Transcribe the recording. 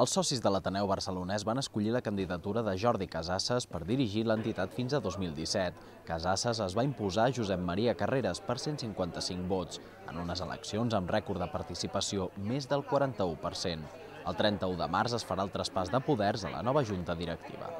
Els socis de l'Ateneu barcelonès van escollir la candidatura de Jordi Casasses per dirigir l'entitat fins a 2017. Casasses es va imposar a Josep Maria Carreras per 155 vots, en unes eleccions amb rècord de participació més del 41%. El 31 de març es farà el traspàs de poders a la nova junta directiva.